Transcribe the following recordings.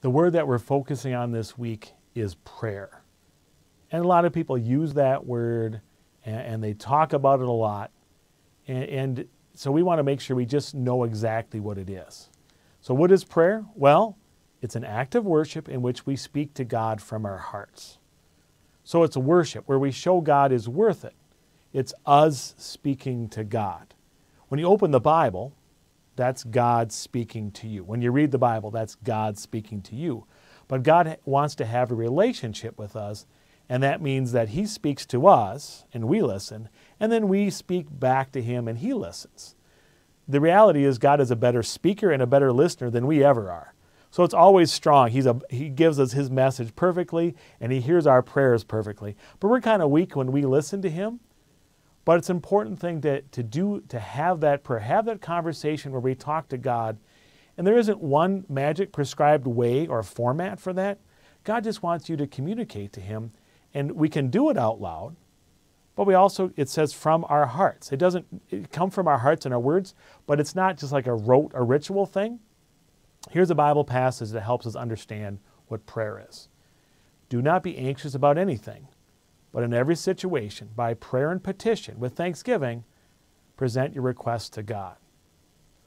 The word that we're focusing on this week is prayer. And a lot of people use that word and, and they talk about it a lot. And, and so we want to make sure we just know exactly what it is. So, what is prayer? Well, it's an act of worship in which we speak to God from our hearts. So, it's worship where we show God is worth it. It's us speaking to God. When you open the Bible, that's God speaking to you. When you read the Bible, that's God speaking to you. But God wants to have a relationship with us, and that means that He speaks to us and we listen, and then we speak back to Him and He listens. The reality is, God is a better speaker and a better listener than we ever are. So it's always strong. He's a, he gives us his message perfectly and he hears our prayers perfectly. But we're kind of weak when we listen to him but it's an important thing to, to do, to have that prayer, have that conversation where we talk to God. And there isn't one magic prescribed way or format for that. God just wants you to communicate to Him. And we can do it out loud, but we also, it says from our hearts. It doesn't it come from our hearts and our words, but it's not just like a rote, a ritual thing. Here's a Bible passage that helps us understand what prayer is. Do not be anxious about anything but in every situation, by prayer and petition, with thanksgiving, present your requests to God.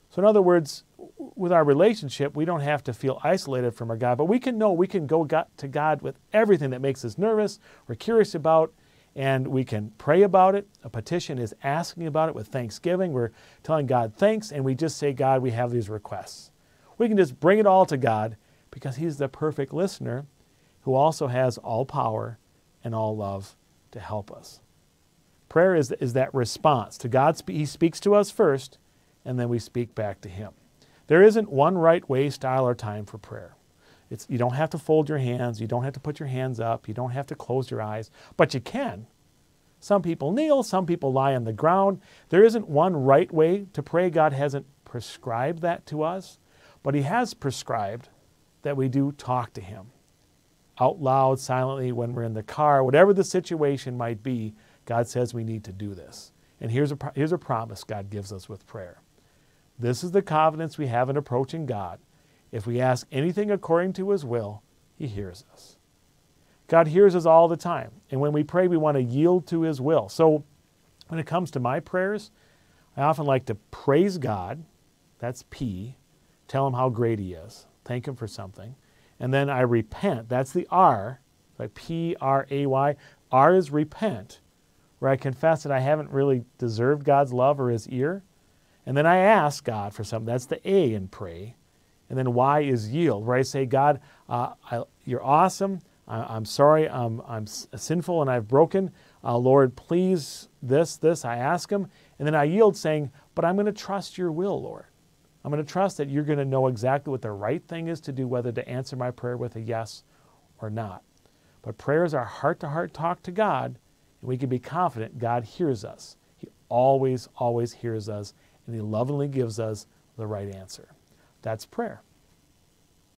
So, in other words, with our relationship, we don't have to feel isolated from our God, but we can know we can go to God with everything that makes us nervous or curious about, and we can pray about it. A petition is asking about it with thanksgiving. We're telling God thanks, and we just say, God, we have these requests. We can just bring it all to God because He's the perfect listener who also has all power and all love to help us. Prayer is, is that response to God. He speaks to us first, and then we speak back to Him. There isn't one right way, style, or time for prayer. It's, you don't have to fold your hands. You don't have to put your hands up. You don't have to close your eyes, but you can. Some people kneel, some people lie on the ground. There isn't one right way to pray. God hasn't prescribed that to us, but He has prescribed that we do talk to Him out loud, silently, when we're in the car, whatever the situation might be, God says we need to do this. And here's a, here's a promise God gives us with prayer. This is the confidence we have in approaching God. If we ask anything according to His will, He hears us. God hears us all the time. And when we pray, we want to yield to His will. So when it comes to my prayers, I often like to praise God. That's P. Tell Him how great He is. Thank Him for something and then I repent. That's the R, like P R A Y. R is repent, where I confess that I haven't really deserved God's love or His ear. And then I ask God for something. That's the A in pray. And then Y is yield, where I say, God, uh, I, you're awesome. I, am sorry. I'm, I'm sinful and I've broken. Uh, Lord, please this, this. I ask Him. And then I yield, saying, But I'm going to trust your will, Lord. I'm going to trust that you're going to know exactly what the right thing is to do, whether to answer my prayer with a yes or not. But prayer is our heart to heart talk to God, and we can be confident God hears us. He always, always hears us, and He lovingly gives us the right answer. That's prayer.